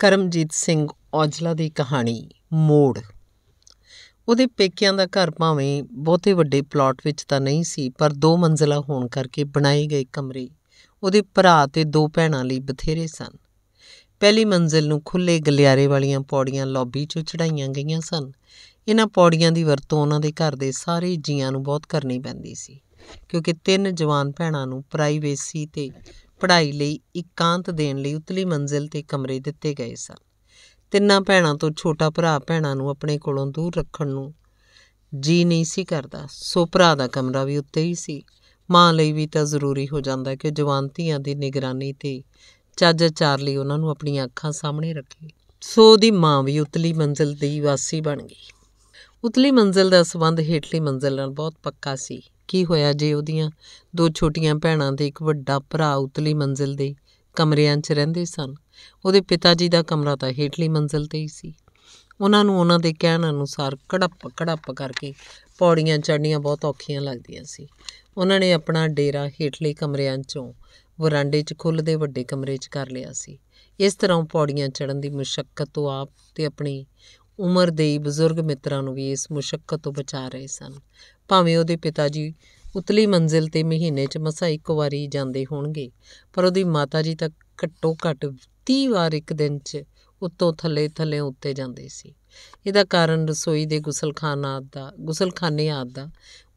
ਕਰਮਜੀਤ ਸਿੰਘ ਔਜਲਾ ਦੀ ਕਹਾਣੀ ਮੋੜ ਉਹਦੇ ਪੇਕਿਆਂ ਦਾ ਘਰ ਭਾਵੇਂ ਬਹੁਤੇ ਵੱਡੇ ਪਲਾਟ ਵਿੱਚ ਤਾਂ ਨਹੀਂ ਸੀ ਪਰ ਦੋ ਮੰਜ਼ਲਾ ਹੋਣ ਕਰਕੇ ਬਣਾਏ ਗਏ ਕਮਰੇ ਉਹਦੇ ਭਰਾ ਤੇ ਦੋ ਭੈਣਾਂ ਲਈ ਬਥੇਰੇ ਸਨ ਪਹਿਲੀ ਮੰਜ਼ਲ ਨੂੰ ਖੁੱਲੇ ਗਲਿਆਰੇ ਵਾਲੀਆਂ ਪੌੜੀਆਂ ਲੌਬੀ 'ਚੋਂ ਚੜਾਈਆਂ ਗਈਆਂ ਸਨ ਇਹਨਾਂ ਪੌੜੀਆਂ ਦੀ ਵਰਤੋਂ ਉਹਨਾਂ ਦੇ ਘਰ ਦੇ ਸਾਰੇ ਜੀਆਂ ਨੂੰ ਬਹੁਤ ਕਰਨੀ ਪੈਂਦੀ ਸੀ ਕਿਉਂਕਿ ਤਿੰਨ ਜਵਾਨ ਭੈਣਾਂ ਨੂੰ ਪ੍ਰਾਈਵੇਸੀ ਤੇ ਪੜ੍ਹਾਈ ਲਈ ਇਕਾਂਤ ਦੇਣ ਲਈ ਉਤਲੀ ਮੰਜ਼ਿਲ ਤੇ ਕਮਰੇ ਦਿੱਤੇ ਗਏ ਸਨ ਤਿੰਨਾਂ ਭੈਣਾਂ ਤੋਂ ਛੋਟਾ ਭਰਾ ਭੈਣਾਂ ਨੂੰ ਆਪਣੇ ਕੋਲੋਂ ਦੂਰ ਰੱਖਣ ਨੂੰ ਜੀ ਨਹੀਂ ਸੀ ਕਰਦਾ ਸੋ ਭਰਾ ਦਾ ਕਮਰਾ ਵੀ ਉੱਤੇ ਹੀ ਸੀ ਮਾਂ ਲਈ ਵੀ ਤਾਂ ਜ਼ਰੂਰੀ ਹੋ ਜਾਂਦਾ ਕਿ ਜਵਾਨ ਧੀਆਂ ਦੀ ਨਿਗਰਾਨੀ ਤੇ ਚੱਜ ਚਾਰ ਲਈ ਉਹਨਾਂ ਨੂੰ ਆਪਣੀਆਂ ਅੱਖਾਂ ਸਾਹਮਣੇ ਰੱਖੇ ਸੋ ਦੀ ਮਾਂ ਵੀ ਉਤਲੀ ਮੰਜ਼ਿਲ ਦੀ ਵਾਸੀ ਬਣ ਗਈ ਉਤਲੀ ਮੰਜ਼ਿਲ ਦਾ ਸਬੰਧ ਹੇਠਲੀ ਮੰਜ਼ਿਲ ਨਾਲ ਬਹੁਤ ਪੱਕਾ ਸੀ ਕੀ ਹੋਇਆ ਜੇ ਉਹਦੀਆਂ ਦੋ ਛੋਟੀਆਂ ਭੈਣਾਂ ਤੇ ਇੱਕ ਵੱਡਾ ਭਰਾ ਉਤਲੀ ਮੰਜ਼ਿਲ ਦੇ ਕਮਰਿਆਂ 'ਚ ਰਹਿੰਦੇ ਸਨ ਉਹਦੇ ਪਿਤਾ ਜੀ ਦਾ ਕਮਰਾ ਤਾਂ ਹੇਠਲੀ ਮੰਜ਼ਿਲ ਤੇ ਹੀ ਸੀ ਉਹਨਾਂ ਨੂੰ ਉਹਨਾਂ ਦੇ ਕਹਿਣ ਅਨੁਸਾਰ ਕੜੱਪ ਕੜੱਪ ਕਰਕੇ ਪੌੜੀਆਂ ਚੜ੍ਹਨੀਆਂ ਬਹੁਤ ਔਖੀਆਂ ਲੱਗਦੀਆਂ ਸੀ ਉਹਨਾਂ ਨੇ ਆਪਣਾ ਡੇਰਾ ਹੇਠਲੇ ਕਮਰਿਆਂ 'ਚੋਂ ਵਰਾਂਡੇ 'ਚ ਖੁੱਲ੍ਹਦੇ ਵੱਡੇ ਕਮਰੇ 'ਚ ਕਰ ਲਿਆ ਸੀ ਇਸ ਤਰ੍ਹਾਂ ਪੌੜੀਆਂ ਚੜ੍ਹਨ ਦੀ ਮੁਸ਼ਕਲ ਤੋਂ ਆਪ ਤੇ ਆਪਣੀ ਉਮਰ ਦੇ ਬਜ਼ੁਰਗ ਮਿੱਤਰਾਂ ਨੂੰ ਵੀ ਇਸ ਮੁਸ਼ਕਲ ਤੋਂ ਬਚਾ ਰਹੇ ਸਨ ਭਾਵੇਂ ਉਹਦੇ ਪਿਤਾ ਜੀ ਉਤਲੀ ਮੰਜ਼ਿਲ ਤੇ ਮਹੀਨੇ 'ਚ ਮਸਾ ਇੱਕ ਵਾਰੀ ਜਾਂਦੇ ਹੋਣਗੇ ਪਰ ਉਹਦੀ ਮਾਤਾ ਜੀ ਤਾਂ ਘੱਟੋ ਘੱਟ 30 ਵਾਰ ਇੱਕ ਦਿਨ 'ਚ ਉੱਤੋਂ ਥੱਲੇ ਥੱਲੇ ਉੱਤੇ ਜਾਂਦੇ ਸੀ ਇਹਦਾ ਕਾਰਨ ਰਸੋਈ ਦੇ ਗੁਸਲਖਾਨਾ ਦਾ ਗੁਸਲਖਾਨੇ ਆਦ ਦਾ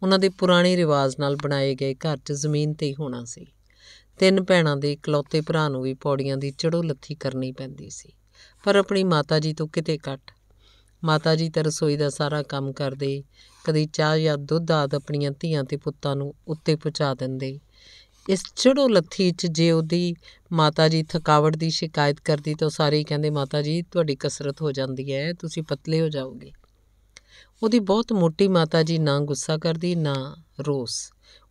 ਉਹਨਾਂ ਦੇ ਪੁਰਾਣੇ ਰਿਵਾਜ ਨਾਲ ਬਣਾਏ ਗਏ ਘਰ 'ਚ ਜ਼ਮੀਨ ਤੇ ਹੀ ਹੋਣਾ ਸੀ ਤਿੰਨ ਭੈਣਾਂ ਦੇ ਇਕਲੌਤੇ ਭਰਾ ਨੂੰ ਵੀ ਪੌੜੀਆਂ ਦੀ ਚੜੋ ਲੱਥੀ ਕਰਨੀ ਪੈਂਦੀ ਸੀ ਪਰ ਆਪਣੀ ਮਾਤਾ ਜੀ ਤੋਂ ਕਿਤੇ ਘੱਟ ਮਾਤਾ ਜੀ ਤੇ ਰਸੋਈ ਦਾ ਸਾਰਾ ਕੰਮ ਕਰਦੇ ਕਦੀ ਚਾਹ ਜਾਂ ਦੁੱਧ ਆਦ ਆਪਣੀਆਂ ਧੀਆਂ ਤੇ ਪੁੱਤਾਂ ਨੂੰ ਉੱਤੇ ਪਹੁੰਚਾ ਦਿੰਦੇ ਇਸ ਚੜੋ ਲੱਥੀ 'ਚ ਜੇ ਉਹਦੀ ਮਾਤਾ ਜੀ ਥਕਾਵਟ ਦੀ ਸ਼ਿਕਾਇਤ ਕਰਦੀ ਤਾਂ ਸਾਰੇ ਕਹਿੰਦੇ ਮਾਤਾ ਜੀ ਤੁਹਾਡੀ ਕਸਰਤ ਹੋ ਜਾਂਦੀ ਹੈ ਤੁਸੀਂ ਪਤਲੇ ਹੋ ਜਾਓਗੇ ਉਹਦੀ ਬਹੁਤ ਮੋਟੀ ਮਾਤਾ ਜੀ ਨਾ ਗੁੱਸਾ ਕਰਦੀ ਨਾ ਰੋਸ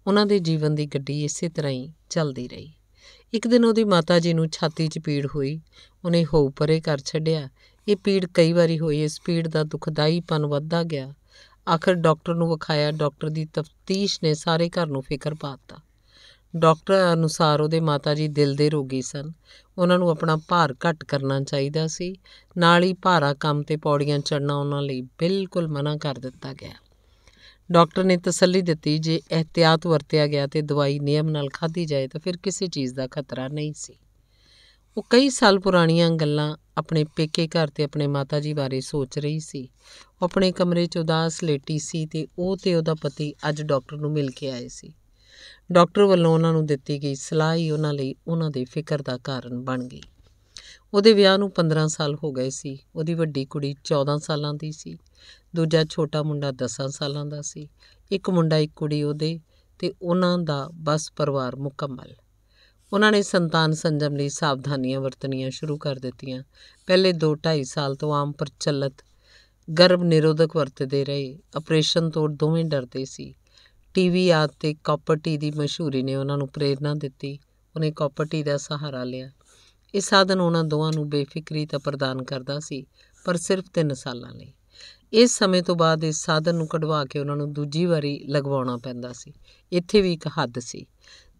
ਉਹਨਾਂ ਦੇ ਜੀਵਨ ਦੀ ਗੱਡੀ ਇਸੇ ਤਰ੍ਹਾਂ ਹੀ ਚੱਲਦੀ ਰਹੀ ਇੱਕ ਦਿਨ ਉਹਦੀ ਮਾਤਾ ਜੀ ਨੂੰ ਛਾਤੀ 'ਚ ਪੀੜ ਹੋਈ ਉਹਨੇ ਹਉ ਪਰੇ ਕਰ ਛੱਡਿਆ ਇਹ ਪੀੜ ਕਈ ਵਾਰੀ ਹੋਈ ਇਸ ਪੀੜ ਦਾ ਦੁਖਦਾਈਪਨ ਵੱਧਦਾ ਗਿਆ ਆਖਰ ਡਾਕਟਰ ਨੂੰ ਵਿਖਾਇਆ ਡਾਕਟਰ ਦੀ ਤਫਤੀਸ਼ ਨੇ ਸਾਰੇ ਘਰ ਨੂੰ ਫਿਕਰ ਪਾਤਾ ਡਾਕਟਰ ਅਨੁਸਾਰ ਉਹਦੇ ਮਾਤਾ ਜੀ ਦਿਲ ਦੇ ਰੋਗੀ ਸਨ ਉਹਨਾਂ ਨੂੰ ਆਪਣਾ ਭਾਰ ਘੱਟ ਕਰਨਾ ਚਾਹੀਦਾ ਸੀ ਨਾਲ ਹੀ ਭਾਰਾ ਕੰਮ ਤੇ ਪੌੜੀਆਂ ਚੜਨਾ ਉਹਨਾਂ ਲਈ ਬਿਲਕੁਲ ਮਨਾ ਕਰ ਦਿੱਤਾ ਗਿਆ ਡਾਕਟਰ ਨੇ ਤਸੱਲੀ ਦਿੱਤੀ ਜੇ ਇhtiyat ਵਰਤਿਆ ਗਿਆ ਤੇ ਦਵਾਈ ਨਿਯਮ ਨਾਲ ਖਾਧੀ ਜਾਏ ਤਾਂ ਫਿਰ ਕਿਸੇ ਚੀਜ਼ ਦਾ ਖਤਰਾ ਨਹੀਂ ਸੀ ਉਹ ਕਈ ਸਾਲ ਪੁਰਾਣੀਆਂ ਗੱਲਾਂ ਆਪਣੇ ਪੇਕੇ ਘਰ ਤੇ ਆਪਣੇ ਮਾਤਾ ਜੀ ਬਾਰੇ ਸੋਚ ਰਹੀ ਸੀ ਉਹ ਆਪਣੇ ਕਮਰੇ 'ਚ ਉਦਾਸ ਲੇਟੀ ਸੀ ਤੇ ਉਹ ਤੇ ਉਹਦਾ ਪਤੀ ਅੱਜ ਡਾਕਟਰ ਨੂੰ ਮਿਲ ਕੇ ਆਏ ਸੀ ਡਾਕਟਰ ਵੱਲੋਂ ਉਹਨਾਂ ਨੂੰ ਦਿੱਤੀ ਗਈ ਸਲਾਹ ਹੀ ਉਹਨਾਂ ਲਈ ਉਹਨਾਂ ਦੇ ਫਿਕਰ ਦਾ ਕਾਰਨ ਬਣ ਗਈ ਉਹਦੇ ਵਿਆਹ ਨੂੰ 15 ਸਾਲ ਹੋ ਗਏ ਸੀ ਉਹਦੀ ਵੱਡੀ ਕੁੜੀ 14 ਸਾਲਾਂ ਦੀ ਸੀ ਦੂਜਾ ਛੋਟਾ ਮੁੰਡਾ 10 ਸਾਲਾਂ ਦਾ ਸੀ ਇੱਕ ਮੁੰਡਾ ਇੱਕ ਕੁੜੀ ਉਹਦੇ ਤੇ ਉਹਨਾਂ ਦਾ ਬਸ ਪਰਿਵਾਰ ਮੁਕੰਮਲ ਉਹਨਾਂ ਨੇ ਸੰਤਾਨ ਸੰਜਮ ਲਈ ਸਾਵਧਾਨੀਆਂ ਵਰਤਣੀਆਂ ਸ਼ੁਰੂ ਕਰ ਦਿੱਤੀਆਂ ਪਹਿਲੇ 2-2.5 ਸਾਲ ਤੋਂ ਆਮ ਪ੍ਰਚਲਿਤ ਗਰਭ ਨਿਰੋਧਕ ਵਰਤਦੇ ਰਹੇ ਆਪਰੇਸ਼ਨ ਤੋਂ ਦੋਵੇਂ ਡਰਦੇ ਸੀ ਟੀਵੀ ਆਦ ਤੇ ਕਾਪਰ ਟੀ ਦੀ ਮਸ਼ਹੂਰੀ ਨੇ ਉਹਨਾਂ ਨੂੰ ਪ੍ਰੇਰਣਾ ਦਿੱਤੀ ਉਹਨੇ ਕਾਪਰ ਟੀ ਦਾ ਸਹਾਰਾ ਲਿਆ ਇਹ ਸਾਧਨ ਉਹਨਾਂ ਦੋਵਾਂ ਨੂੰ ਬੇਫਿਕਰੀ ਤਾਂ ਪ੍ਰਦਾਨ ਕਰਦਾ ਸੀ ਪਰ ਸਿਰਫ 3 ਸਾਲਾਂ ਲਈ ਇਸ ਸਮੇਂ ਤੋਂ ਬਾਅਦ ਇਸ ਸਾਧਨ ਨੂੰ ਕਢਵਾ ਕੇ ਉਹਨਾਂ ਨੂੰ ਦੂਜੀ ਵਾਰੀ ਲਗਵਾਉਣਾ ਪੈਂਦਾ ਸੀ ਇੱਥੇ ਵੀ ਇੱਕ ਹੱਦ ਸੀ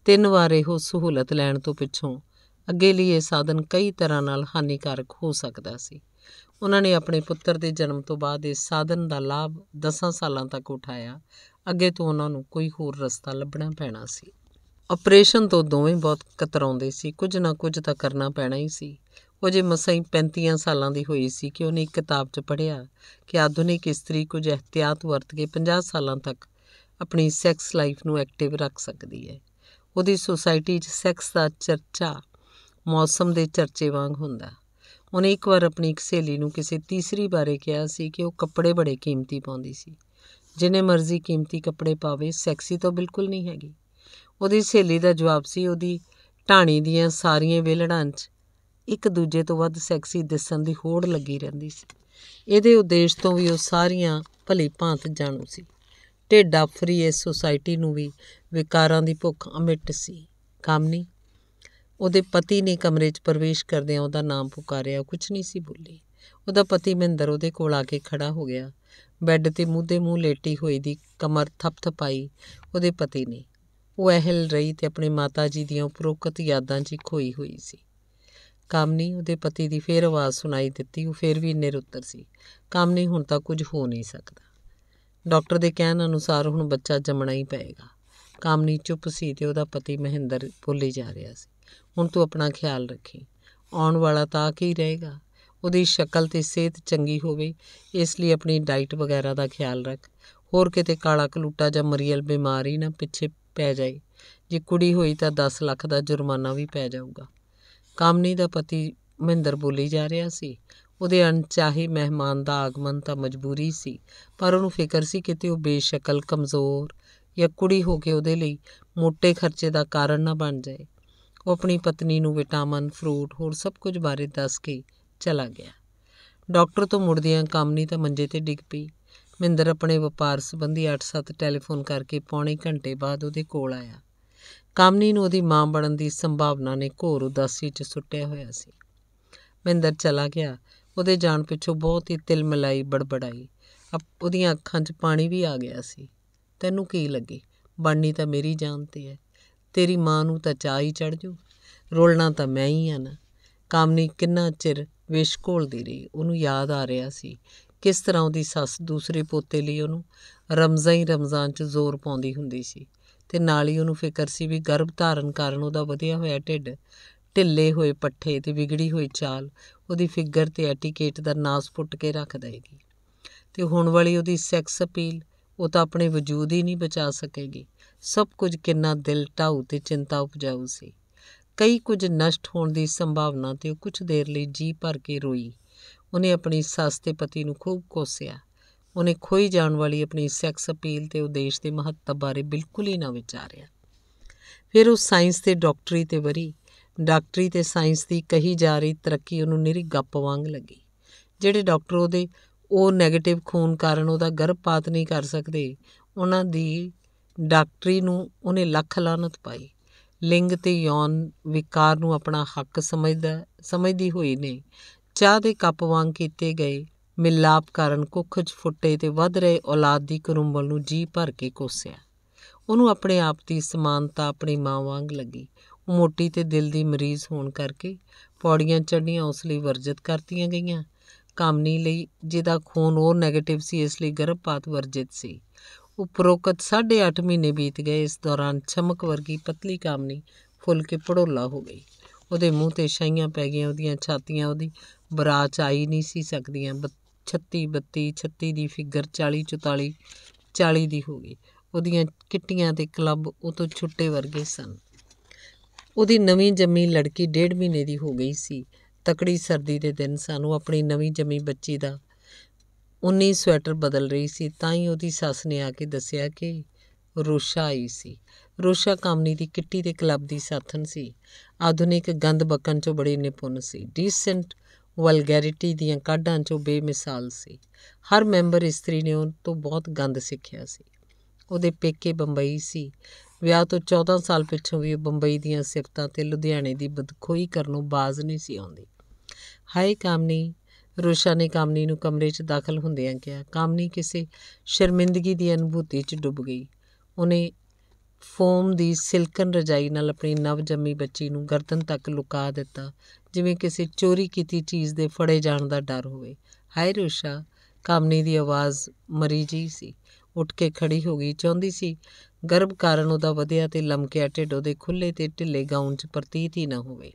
ਤਿੰਨ ਵਾਰ ਇਹੋ ਸਹੂਲਤ ਲੈਣ ਤੋਂ ਪਿੱਛੋਂ ਅੱਗੇ ਲਈ ਇਹ ਸਾਧਨ ਕਈ ਤਰ੍ਹਾਂ ਨਾਲ ਹਾਨੀਕਾਰਕ ਹੋ ਸਕਦਾ ਸੀ ਉਹਨਾਂ ਨੇ ਆਪਣੇ ਪੁੱਤਰ ਦੇ ਜਨਮ ਤੋਂ ਬਾਅਦ ਇਸ ਸਾਧਨ ਦਾ ਲਾਭ 10 ਸਾਲਾਂ ਤੱਕ ਉਠਾਇਆ ਅੱਗੇ ਤੋਂ ਉਹਨਾਂ ਨੂੰ ਕੋਈ ਹੋਰ ਰਸਤਾ ਲੱਭਣਾ ਪੈਣਾ ਸੀ ਆਪਰੇਸ਼ਨ ਤੋਂ ਦੋਵੇਂ ਬਹੁਤ ਕਤਰਾਉਂਦੇ ਸੀ ਕੁਝ ਨਾ ਕੁਝ ਤਾਂ ਕਰਨਾ ਪੈਣਾ ਹੀ ਸੀ ਉਹ ਜੇ ਮਸਾਂ ਹੀ 35 ਸਾਲਾਂ ਦੀ ਹੋਈ ਸੀ ਕਿ ਉਹਨੇ ਇੱਕ ਕਿਤਾਬ 'ਚ ਪੜ੍ਹਿਆ ਕਿ ਆਧੁਨਿਕ ਇਸਤਰੀ ਕੁਝ ਇhtiyat ਵਰਤ ਕੇ 50 ਸਾਲਾਂ ਤੱਕ ਆਪਣੀ ਸੈਕਸ ਲਾਈਫ ਨੂੰ ਐਕਟਿਵ ਰੱਖ ਸਕਦੀ ਹੈ ਉਹਦੀ ਸੋਸਾਇਟੀ 'ਚ ਸੈਕਸ ਦਾ ਚਰਚਾ ਮੌਸਮ ਦੇ ਚਰਚੇ ਵਾਂਗ ਹੁੰਦਾ ਉਹਨੇ ਇੱਕ ਵਾਰ ਆਪਣੀ ਇੱਕ ਸਹੇਲੀ ਨੂੰ ਕਿਸੇ ਤੀਸਰੀ ਬਾਰੇ ਕਿਹਾ ਸੀ ਕਿ ਉਹ ਕੱਪੜੇ ਬੜੇ ਕੀਮਤੀ ਪਾਉਂਦੀ ਸੀ ਜਿੰਨੇ ਮਰਜ਼ੀ ਕੀਮਤੀ ਕੱਪੜੇ ਪਾਵੇ ਸੈਕਸੀ ਤਾਂ ਬਿਲਕੁਲ ਨਹੀਂ ਹੈਗੀ ਉਹਦੀ ਸਹੇਲੀ ਦਾ ਜਵਾਬ ਸੀ ਉਹਦੀ ਢਾਣੀ ਦੀਆਂ ਸਾਰੀਆਂ ਵੇਲੜਾਂ 'ਚ ਇੱਕ ਦੂਜੇ ਤੋਂ ਵੱਧ ਸੈਕਸੀ ਦਿਸਣ ਦੀ ਹੋੜ ਲੱਗੀ ਰਹਿੰਦੀ ਸੀ ਇਹਦੇ ਉਦੇਸ਼ ਤੋਂ ਵੀ ਉਹ ਸਾਰੀਆਂ ਭਲੀ ਭਾਂਤ ਜਾਣੂ ਸੀ ਢੇਡਾ ਫਰੀ ਇਸ ਸੁਸਾਇਟੀ ਨੂੰ ਵੀ ਵਿਕਾਰਾਂ ਦੀ ਭੁੱਖ ਅਮਿੱਟ ਸੀ ਕਾਮਨੀ ਉਹਦੇ ਪਤੀ ਨੇ ਕਮਰੇ 'ਚ ਪ੍ਰਵੇਸ਼ ਕਰਦਿਆਂ ਉਹਦਾ ਨਾਮ ਪੁਕਾਰਿਆ ਕੁਝ ਨਹੀਂ ਸੀ ਬੋਲੀ ਉਹਦਾ ਪਤੀ ਮਹਿੰਦਰ ਉਹਦੇ ਕੋਲ ਆ ਕੇ ਖੜਾ ਹੋ ਗਿਆ ਬੈੱਡ ਤੇ ਮੂੰਹ ਦੇ ਮੂੰਹ ਲੇਟੀ ਹੋਈ ਦੀ ਕਮਰ ਥਪਥਪਾਈ ਉਹਦੇ ਪਤੀ ਨੇ ਉਹ ਅਹਿਲ ਰਹੀ ਤੇ ਆਪਣੇ ਮਾਤਾ ਜੀ ਦੀਆਂ ਉਪਰੋਕਤ ਯਾਦਾਂ 'ਚ ਖੋਈ ਹੋਈ ਸੀ ਕਾਮਨੀ ਉਹਦੇ ਪਤੀ ਦੀ ਫੇਰ ਆਵਾਜ਼ ਸੁਣਾਈ ਦਿੱਤੀ ਉਹ ਫੇਰ ਵੀ ਨਿਰਉਤਰ ਸੀ ਕਾਮਨੀ ਹੁਣ ਤਾਂ ਕੁਝ ਹੋ ਨਹੀਂ ਸਕਦਾ ਡਾਕਟਰ ਦੇ ਕਹਿਣ ਅਨੁਸਾਰ ਹੁਣ ਬੱਚਾ ਜੰਮਣਾ ਹੀ ਪਏਗਾ ਕਾਮਨੀ ਚੁੱਪ ਸੀ ਤੇ ਉਹਦਾ ਪਤੀ ਮਹਿੰਦਰ ਭੁੱਲੀ ਜਾ ਰਿਹਾ ਸੀ ਹੁਣ ਤੂੰ ਆਪਣਾ ਖਿਆਲ ਰੱਖੀ ਆਉਣ ਵਾਲਾ ਤਾਂ ਕੀ ਰਹੇਗਾ ਉਹਦੀ ਸ਼ਕਲ ਤੇ ਸਿਹਤ ਚੰਗੀ ਹੋਵੇ ਇਸ ਲਈ ਆਪਣੀ ਡਾਈਟ ਵਗੈਰਾ ਦਾ ਖਿਆਲ ਰੱਖ ਹੋਰ ਕਿਤੇ ਕਾਲਾ ਕਲੂਟਾ ਜਾਂ ਮਰੀਅਲ ਬਿਮਾਰੀ ਨਾ ਪਿੱਛੇ ਪੈ ਜਾਏ ਜੇ ਕੁੜੀ ਹੋਈ ਤਾਂ 10 ਲੱਖ ਦਾ ਜੁਰਮਾਨਾ ਵੀ ਪੈ ਜਾਊਗਾ ਕਾਮਨੀ ਦਾ ਪਤੀ ਮਹਿੰਦਰ ਬੋਲੀ ਜਾ ਰਿਹਾ ਸੀ ਉਹਦੇ ਅਣਚਾਹੇ ਮਹਿਮਾਨ ਦਾ ਆਗਮਨ ਤਾਂ ਮਜਬੂਰੀ ਸੀ ਪਰ ਉਹਨੂੰ ਫਿਕਰ ਸੀ ਕਿਤੇ ਉਹ ਬੇਸ਼ਕਲ ਕਮਜ਼ੋਰ ਜਾਂ ਕੁੜੀ ਹੋ ਕੇ ਉਹਦੇ ਲਈ ਮੋٹے ਖਰਚੇ ਦਾ ਕਾਰਨ ਨਾ ਬਣ ਜਾਏ ਉਹ ਆਪਣੀ ਪਤਨੀ ਨੂੰ ਵਿਟਾਮਿਨ ਫਰੂਟ ਹੋਰ ਸਭ ਕੁਝ ਬਾਰੇ ਦੱਸ ਕੇ ਚਲਾ ਗਿਆ ਡਾਕਟਰ ਤੋਂ ਮੁੜਦਿਆਂ ਕਾਮਨੀ ਤਾਂ ਮੰਜੇ ਤੇ ਡਿੱਗ ਪਈ ਮਿੰਦਰ ਆਪਣੇ ਵਪਾਰ ਸੰਬੰਧੀ 8-7 ਟੈਲੀਫੋਨ ਕਰਕੇ ਪੌਣੇ ਘੰਟੇ ਬਾਅਦ ਉਹਦੇ ਕੋਲ ਆਇਆ ਕਾਮਨੀ ਨੂੰ ਉਹਦੀ ਮਾਂ ਬਣਨ ਦੀ ਸੰਭਾਵਨਾ ਨੇ ਘੋਰ ਉਦਾਸੀ 'ਚ ਸੁੱਟਿਆ ਹੋਇਆ ਸੀ ਮਿੰਦਰ ਚਲਾ ਗਿਆ ਉਹਦੇ ਜਾਣ ਪਿੱਛੋਂ ਬਹੁਤ ਹੀ ਤਿਲ ਮਲਾਈ ਬੜਬੜਾਈ ਉਹਦੀਆਂ ਅੱਖਾਂ 'ਚ ਪਾਣੀ ਵੀ ਆ ਗਿਆ ਸੀ ਤੈਨੂੰ ਕੀ ਲੱਗੇ ਬਾਣੀ ਤਾਂ ਮੇਰੀ ਜਾਨ ਤੇ ਹੈ ਤੇਰੀ ਮਾਂ ਨੂੰ ਤਾਂ ਚਾਹ ਹੀ ਚੜ ਜੂ ਰੋਲਣਾ ਤਾਂ ਮੈਂ ਹੀ ਆ ਨਾ ਕਾਮਨੀ ਕਿੰਨਾ ਚਿਰ ਵੇਸ਼ ਘੋਲਦੀ ਰਹੀ ਉਹਨੂੰ ਯਾਦ ਆ ਰਿਹਾ ਸੀ ਕਿਸ ਤਰ੍ਹਾਂ ਉਹਦੀ ਸੱਸ ਦੂਸਰੇ ਪੋਤੇ ਲਈ ਉਹਨੂੰ ਰਮਜ਼ਾਂ ਹੀ ਰਮਜ਼ਾਨ 'ਚ ਜ਼ੋਰ ਪਾਉਂਦੀ ਹੁੰਦੀ ਸੀ ਤੇ ਨਾਲ ਹੀ ਉਹਨੂੰ ਫਿਕਰ ਸੀ ਵੀ ਗਰਭ ਧਾਰਨ ਕਾਰਨ ਉਹਦਾ ਵਧਿਆ ਹੋਇਆ ਢਿੱਡ ਢਿੱਲੇ ਹੋਏ ਪੱਠੇ ਤੇ ਵਿਗੜੀ ਹੋਈ ਚਾਲ ਉਹਦੀ ਫਿਗਰ ਤੇ ਐਟੀਕੇਟ ਦਾ ਨਾਸ ਫੁੱਟ ਕੇ ਰੱਖ ਦੇਗੀ ਤੇ ਹੁਣ ਵਾਲੀ ਉਹਦੀ ਸੈਕਸ ਅਪੀਲ ਉਹ ਤਾਂ ਆਪਣੇ ਵਜੂਦ ਹੀ ਨਹੀਂ ਬਚਾ ਸਕੇਗੀ ਸਭ ਕੁਝ ਕਿੰਨਾ ਦਿਲ ਟਾਉ ਤੇ ਚਿੰਤਾ ਉਪਜਾਊ ਸੀ ਕਈ ਕੁਝ ਨਸ਼ਟ ਹੋਣ ਦੀ ਸੰਭਾਵਨਾ ਤੇ ਉਹ ਕੁਝ ਦੇਰ ਲਈ ਜੀ ਭਰ ਕੇ ਰੋਈ ਉਹਨੇ ਆਪਣੀ ਸੱਸ ਤੇ ਪਤੀ ਨੂੰ ਖੂਬ ਕੋਸਿਆ ਉਹਨੇ ਖੋਈ ਜਾਣ ਵਾਲੀ ਆਪਣੀ ਸੈਕਸ ਅਪੀਲ ਤੇ ਉਦੇਸ਼ ਦੇ ਮਹੱਤਵ ਬਾਰੇ ਬਿਲਕੁਲ ਹੀ ਨਾ ਵਿਚਾਰਿਆ ਫਿਰ ਉਹ ਸਾਇੰਸ ਤੇ ਡਾਕਟਰੀ ਤੇ ਵਰੀ ਡਾਕਟਰੀ ਤੇ ਸਾਇੰਸ ਦੀ ਕਹੀ ਜਾ ਰਹੀ ਤਰੱਕੀ ਉਹਨੂੰ ਨਿਰੀ ਗੱਪ ਵਾਂਗ ਲੱਗੀ ਜਿਹੜੇ ਡਾਕਟਰ ਉਹਦੇ ਉਹ 네ਗੇਟਿਵ ਖੂਨ ਕਾਰਨ ਉਹਦਾ ਗਰਭਪਾਤ ਨਹੀਂ ਕਰ ਸਕਦੇ ਉਹਨਾਂ ਦੀ ਡਾਕਟਰੀ ਨੂੰ ਉਹਨੇ ਲੱਖ ਲਾਨਤ ਪਾਈ ਲਿੰਗ ਤੇ ਯੌਨ ਵਿਕਾਰ ਨੂੰ ਆਪਣਾ ਹੱਕ ਸਮਝਦਾ ਸਮਝਦੀ ਹੋਈ ਨੇ ਚਾਹ ਦੇ ਕੱਪ ਵਾਂਗ ਕੀਤੇ ਗਏ ਮਿਲਾਪ ਕਾਰਨ ਕੁੱਖ 'ਚ ਫੁੱਟੇ ਤੇ ਵੱਧ ਰਹੇ ਔਲਾਦ ਦੀ ਕਰੁੰਬਲ ਨੂੰ ਜੀ ਭਰ ਕੇ ਕੋਸਿਆ ਉਹਨੂੰ ਆਪਣੇ ਆਪ ਦੀ ਸਮਾਨਤਾ ਆਪਣੀ ਮਾਂ ਵਾਂਗ ਲੱਗੀ ਮੋਟੀ ਤੇ ਦਿਲ ਦੀ ਮਰੀਜ਼ ਹੋਣ ਕਰਕੇ ਪੌੜੀਆਂ ਚੜ੍ਹਨੀਆਂ ਉਸ ਲਈ ਵਰਜਿਤ ਕਰਤੀਆਂ ਗਈਆਂ ਕਾਮਨੀ ਲਈ ਜਿਹਦਾ ਖੂਨ ਉਹ 네ਗੇਟਿਵ ਸੀ ਇਸ ਲਈ ਗਰਭਪਾਤ ਵਰਜਿਤ ਸੀ ਉਪਰੋਕਤ 8.5 ਮਹੀਨੇ ਬੀਤ ਗਏ ਇਸ ਦੌਰਾਨ ਚਮਕ ਵਰਗੀ ਪਤਲੀ ਕਾਮਨੀ ਫੁੱਲ ਕੇ ਪੜੋਲਾ ਹੋ ਗਈ ਉਹਦੇ ਮੂੰਹ ਤੇ ਛਾਈਆਂ ਪੈ ਗਈਆਂ ਉਹਦੀਆਂ ਛਾਤੀਆਂ ਉਹਦੀ ਬਰਾਚ ਆਈ ਨਹੀਂ ਸੀ ਸਕਦੀਆਂ 36 32 36 ਦੀ ਫਿਗਰ 40 44 40 ਦੀ ਹੋ ਗਈ ਉਹਦੀਆਂ ਕਿੱਟੀਆਂ ਤੇ ਕਲੱਬ ਉਹ ਤੋਂ ਛੁੱਟੇ ਵਰਗੇ ਸਨ ਉਹਦੀ ਨਵੀਂ ਜੰਮੀ ਲੜਕੀ ਡੇਢ ਮਹੀਨੇ ਦੀ ਹੋ ਗਈ ਸੀ ਤਕੜੀ ਸਰਦੀ ਦੇ ਦਿਨ ਸਾਨੂੰ ਆਪਣੀ ਨਵੀਂ ਜੰਮੀ ਬੱਚੀ ਦਾ ਉਨੀ ਸਵੈਟਰ ਬਦਲ ਰਹੀ ਸੀ ਤਾਂ ਹੀ ਉਹਦੀ ਸੱਸ ਨੇ ਆ ਕੇ ਦੱਸਿਆ ਕਿ ਰੋਸ਼ਾ ਆਈ ਸੀ ਰੋਸ਼ਾ ਕਾਮਨੀ ਦੀ ਕਿੱਟੀ ਦੇ ਕਲੱਬ ਦੀ ਸਾਥਣ ਸੀ ਆਧੁਨਿਕ ਗੰਦ ਬੱਕਣ ਚੋਂ ਬੜੀ ਨਿਪੁੰਨ ਸੀ ਡੀਸੈਂਟ ਵਲਗੈਰਿਟੀ ਦੀਆਂ ਕਾਢਾਂ ਚੋਂ ਬੇਮਿਸਾਲ ਸੀ ਹਰ ਮੈਂਬਰ ਇਸਤਰੀ ਨੇ ਉਹ ਤੋਂ ਬਹੁਤ ਗੰਦ ਸਿੱਖਿਆ ਸੀ ਉਹਦੇ ਪੇਕੇ ਬੰਬਈ ਸੀ ਵਿਆਹ ਤੋਂ 14 ਸਾਲ ਪਿੱਛੋਂ ਵੀ ਉਹ ਬੰਬਈ ਦੀਆਂ ਸਿਫਤਾਂ ਤੇ ਲੁਧਿਆਣੇ ਦੀ ਬਦਖੋਈ ਕਰਨੋਂ ਬਾਜ਼ ਨਹੀਂ ਸੀ ਆਉਂਦੀ ਹਾਈ ਕਾਮਨੀ ਰੋਸ਼ਾ ਨੇ ਕਾਮਨੀ ਨੂੰ ਕਮਰੇ 'ਚ ਦਾਖਲ ਹੁੰਦਿਆਂ ਕਿਹਾ ਕਾਮਨੀ ਕਿਸੇ ਸ਼ਰਮਿੰਦਗੀ ਦੀ ਅਨੁਭੂਤੀ 'ਚ ਡੁੱਬ ਗਈ ਉਹਨੇ ਫੋਮ ਦੀ ਸਿਲਕਨ ਰਜਾਈ ਨਾਲ ਆਪਣੀ ਨਵ ਜੰਮੀ ਬੱਚੀ ਨੂੰ ਗਰਦਨ ਤੱਕ ਲੁਕਾ ਦਿੱਤਾ ਜਿਵੇਂ ਕਿਸੇ ਚੋਰੀ ਕੀਤੀ ਚੀਜ਼ ਦੇ ਫੜੇ ਜਾਣ ਦਾ ਡਰ ਹੋਵੇ ਹਾਈ ਰੋਸ਼ਾ ਕਾਮਨੀ ਦੀ ਆਵਾਜ਼ ਮਰੀ ਜੀ ਸੀ ਉੱਠ ਕੇ ਖੜੀ ਹੋ ਗਈ ਚਾਹੁੰਦੀ ਸੀ ਗਰਭ ਕਾਰਨ ਉਹਦਾ ਵਧਿਆ ਤੇ ਲਮਕਿਆ ਢਿੱਡ ਉਹਦੇ ਖੁੱਲੇ ਤੇ ਢਿੱਲੇ ਗਾਉਣ 'ਚ ਪ੍ਰਤੀਤ ਹੀ ਨਾ ਹੋਵੇ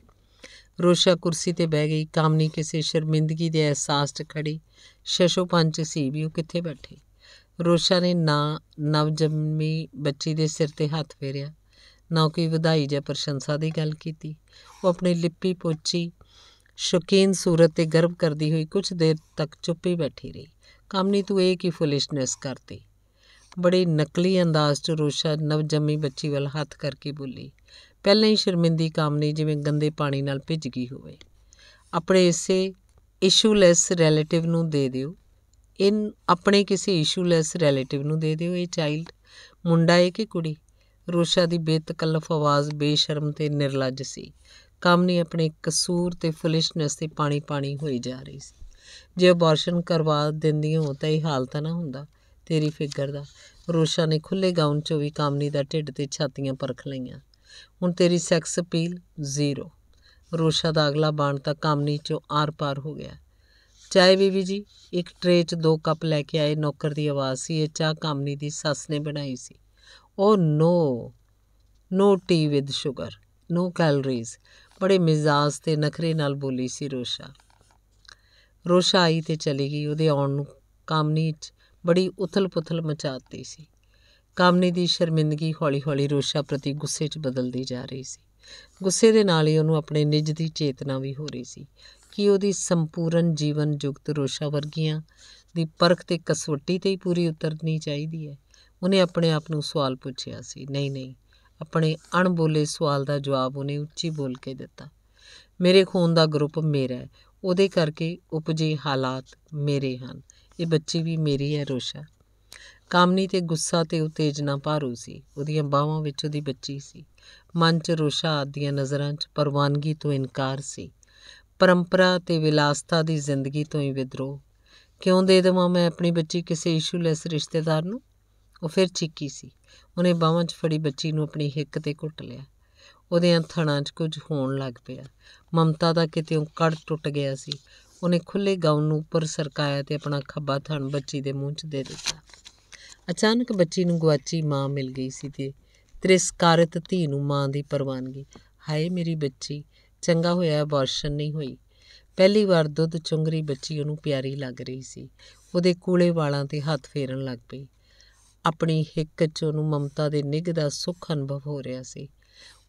ਰੋਸ਼ਾ ਕੁਰਸੀ ਤੇ ਬਹਿ ਗਈ ਕਾਮਨੀ ਕਿਸੇ ਸ਼ਰਮਿੰਦਗੀ ਦੇ ਅਹਿਸਾਸ 'ਚ ਖੜੀ ਸ਼ਸ਼ੋ ਪੰਚ ਸੀ ਵੀ ਉਹ ਕਿੱਥੇ ਬੈਠੀ ਰੋਸ਼ਾ ਨੇ ਨਾ ਨਵਜੰਮੀ ਬੱਚੀ ਦੇ ਸਿਰ ਤੇ ਹੱਥ ਫੇਰਿਆ ਨਾ ਕੋਈ ਵਧਾਈ ਜਾਂ ਪ੍ਰਸ਼ੰਸਾ ਦੀ ਗੱਲ ਕੀਤੀ ਉਹ ਆਪਣੀ ਲਿੱਪੀ ਪੋਚੀ ਸ਼ੁਕੀਨ ਸੂਰਤ ਤੇ ਗਰਭ ਕਰਦੀ ਹੋਈ ਕੁਝ ਦੇਰ ਤੱਕ ਚੁੱਪੀ ਬੈਠੀ ਰਹੀ ਕਾਮਨੀ ਤੂੰ ਇਹ ਕੀ ਫੁਲਿਸ਼ਨੈਸ ਕਰਤੀ ਬੜੇ ਨਕਲੀ ਅੰਦਾਜ਼ 'ਚ ਰੋਸ਼ਾ ਨਵਜੰਮੀ ਬੱਚੀ ਵੱਲ ਹੱਥ ਕਰਕੇ ਬੋਲੀ ਪਹਿਲਾਂ ਹੀ ਸ਼ਰਮਿੰਦੀ ਕਾਮਨੀ ਜਿਵੇਂ ਗੰਦੇ ਪਾਣੀ ਨਾਲ ਭਿੱਜ ਗਈ ਹੋਵੇ ਆਪਣੇ ਇਸੇ ਇਸ਼ੂਲੈਸ ਰਿਲੇਟਿਵ ਨੂੰ ਦੇ ਦਿਓ ਇਨ ਆਪਣੇ ਕਿਸੇ ਇਸ਼ੂਲੈਸ ਰਿਲੇਟਿਵ ਨੂੰ ਦੇ ਦਿਓ ਇਹ ਚਾਈਲਡ ਮੁੰਡਾ ਹੈ ਕਿ ਕੁੜੀ ਰੋਸ਼ਾ ਦੀ ਬੇਤਕਲਫ ਆਵਾਜ਼ ਬੇਸ਼ਰਮ ਤੇ ਨਿਰਲੱਜ ਸੀ ਕਾਮਨੀ ਆਪਣੇ ਕਸੂਰ ਤੇ ਫੁਲਿਸ਼ਨੈਸ ਤੇ ਪਾਣੀ ਪਾਣੀ ਹੋਈ ਜਾ ਰਹੀ ਸੀ ਜੇ ਅਬੋਰਸ਼ਨ ਕਰਵਾ ਦਿੰਦੀ ਹੋ ਤਾਂ ਇਹ ਹਾਲਤ ਨਾ ਹੁੰਦਾ ਤੇਰੀ ਫਿਕਰ ਦਾ ਰੋਸ਼ਾ ਨੇ ਖੁੱਲੇ ਗਾਉਨ 'ਚੋਂ ਵੀ ਕਾਮਨੀ ਦਾ ਢਿੱਡ ਤੇ ਛਾਤੀਆਂ ਪਰਖ ਲਈਆਂ ਹੁਣ ਤੇਰੀ ਸੈਕਸ ਅਪੀਲ ਜ਼ੀਰੋ ਰੋਸ਼ਾ ਦਾ ਅਗਲਾ ਬਾਣ ਤਾਂ ਕਾਮਨੀ 'ਚੋਂ ਆਰ-ਪਾਰ ਹੋ ਗਿਆ ਚਾਹ ਬੀਬੀ ਜੀ ਇੱਕ ਟ੍ਰੇ 'ਚ ਦੋ ਕੱਪ ਲੈ ਕੇ ਆਏ ਨੌਕਰ ਦੀ ਆਵਾਜ਼ ਸੀ ਇਹ ਚਾਹ ਕਾਮਨੀ ਦੀ ਸੱਸ ਨੇ ਬਣਾਈ ਸੀ oh no no tea with sugar no calories ਬੜੇ ਮਿਜ਼ਾਜ ਤੇ ਨਖਰੇ ਨਾਲ ਬੋਲੀ ਸੀ ਰੋਸ਼ਾ ਰੋਸ਼ਾ ਆਈ ਤੇ ਚਲੀ ਗਈ ਉਹਦੇ ਆਉਣ ਨੂੰ ਕਾਮਨੀ 'ਚ ਬੜੀ ਉਥਲ-ਪੁਥਲ ਮਚਾਤੀ ਸੀ ਕਾਮਨੀ ਦੀ ਸ਼ਰਮਿੰਦਗੀ ਹੌਲੀ-ਹੌਲੀ ਰੋਸ਼ਾ ਪ੍ਰਤੀ ਗੁੱਸੇ 'ਚ ਬਦਲਦੀ ਜਾ ਰਹੀ ਸੀ ਗੁੱਸੇ ਦੇ ਨਾਲ ਹੀ ਉਹਨੂੰ ਆਪਣੇ ਨਿੱਜ ਦੀ ਚੇਤਨਾ ਵੀ ਹੋ ਰਹੀ ਸੀ ਕਿ ਉਹਦੀ ਸੰਪੂਰਨ ਜੀਵਨ ਜੁਗਤ ਰੋਸ਼ਾ ਵਰਗੀਆਂ ਦੀ ਪਰਖ ਤੇ ਕਸਵੱਟੀ ਤੇ ਹੀ ਪੂਰੀ ਉਤਰਨੀ ਚਾਹੀਦੀ ਹੈ ਉਹਨੇ ਆਪਣੇ ਆਪ ਨੂੰ ਸਵਾਲ ਪੁੱਛਿਆ ਸੀ ਨਹੀਂ ਨਹੀਂ ਆਪਣੇ ਅਣਬੋਲੇ ਸਵਾਲ ਦਾ ਜਵਾਬ ਉਹਨੇ ਉੱਚੀ ਬੋਲ ਕੇ ਦਿੱਤਾ ਮੇਰੇ ਖੂਨ ਦਾ ਗਰੁੱਪ ਮੇਰਾ ਹੈ ਉਹਦੇ ਕਰਕੇ ਉਪਜੇ ਹਾਲਾਤ ਮੇਰੇ ਹਨ ਇਹ ਬੱਚੀ ਵੀ ਮੇਰੀ ਹੈ ਰੋਸ਼ਾ ਕਾਮਨੀ ਤੇ ਗੁੱਸਾ ਤੇ ਉਤੇਜਨਾ ਭਾਰੂ ਸੀ ਉਹਦੀਆਂ ਬਾਹਾਂ ਵਿੱਚ ਉਹਦੀ ਬੱਚੀ ਸੀ ਮਨ 'ਚ ਰੋਸ਼ਾ ਆਦੀਆਂ ਨਜ਼ਰਾਂ 'ਚ ਪਰਵਾਨਗੀ ਤੋਂ ਇਨਕਾਰ ਸੀ ਪਰੰਪਰਾ ਤੇ ਵਿਲਾਸਤਾ ਦੀ ਜ਼ਿੰਦਗੀ ਤੋਂ ਹੀ ਵਿਦਰੋਹ ਕਿਉਂ ਦੇ ਦਵਾਂ ਮੈਂ ਆਪਣੀ ਬੱਚੀ ਕਿਸੇ ਇਸ਼ੂਲੈਸ ਰਿਸ਼ਤੇਦਾਰ ਨੂੰ ਉਹ ਫਿਰ ਚੀਕੀ ਸੀ ਉਹਨੇ ਬਾਹਾਂ 'ਚ ਫੜੀ ਬੱਚੀ ਨੂੰ ਆਪਣੀ ਹਿੱਕ ਤੇ ਘੁੱਟ ਲਿਆ ਉਹਦੇ ਅੰਥਣਾਂ 'ਚ ਕੁਝ ਹੋਣ ਲੱਗ ਪਿਆ ਮਮਤਾ ਦਾ ਕਿਤੇ ਉਹ ਕੜ ਟੁੱਟ ਗਿਆ ਸੀ ਉਹਨੇ ਖੁੱਲੇ ਗਾਊਨ ਨੂੰ ਉੱਪਰ ਸਰਕਾਇਆ ਤੇ ਆਪਣਾ ਖੱਬਾ ਥਣ ਬੱਚੀ ਦੇ ਮੂੰਹ 'ਚ ਦੇ ਦਿੱਤਾ ਅਚਾਨਕ ਬੱਚੀ ਨੂੰ ਗਵਾਚੀ ਮਾਂ ਮਿਲ ਗਈ ਸੀ ਤੇ ਤ੍ਰਿਸਕਾਰਿਤ ਧੀ ਨੂੰ ਮਾਂ ਦੀ ਪਰਵਾਨਗੀ ਹਾਏ ਮੇਰੀ ਬੱਚੀ ਚੰਗਾ ਹੋਇਆ ਅਬੋਰਸ਼ਨ ਨਹੀਂ ਹੋਈ ਪਹਿਲੀ ਵਾਰ ਦੁੱਧ ਚੁੰਗਰੀ ਬੱਚੀ ਉਹਨੂੰ ਪਿਆਰੀ ਲੱਗ ਰਹੀ ਸੀ ਉਹਦੇ ਕੋਲੇ ਵਾਲਾਂ ਤੇ ਹੱਥ ਫੇਰਨ ਲੱਗ ਪਈ ਆਪਣੀ ਹਿੱਕ 'ਚ ਉਹਨੂੰ ਮਮਤਾ ਦੇ ਨਿੱਘ ਦਾ ਸੁੱਖ ਅਨੁਭਵ ਹੋ ਰਿਹਾ ਸੀ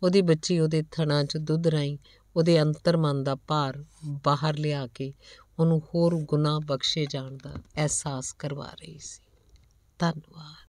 ਉਹਦੀ ਬੱਚੀ ਉਹਦੇ ਥਣਾ 'ਚ ਦੁੱਧ ਰਾਈ ਉਹਦੇ ਅੰਤਰਮਨ ਦਾ ਭਾਰ ਬਾਹਰ ਲਿਆ ਕੇ ਉਹਨੂੰ ਹੋਰ ਗੁਨਾਹ ਬਖਸ਼ੇ ਜਾਣ ਦਾ ਅਹਿਸਾਸ ਕਰਵਾ ਰਹੀ ਸੀ ਧੰਨਵਾਦ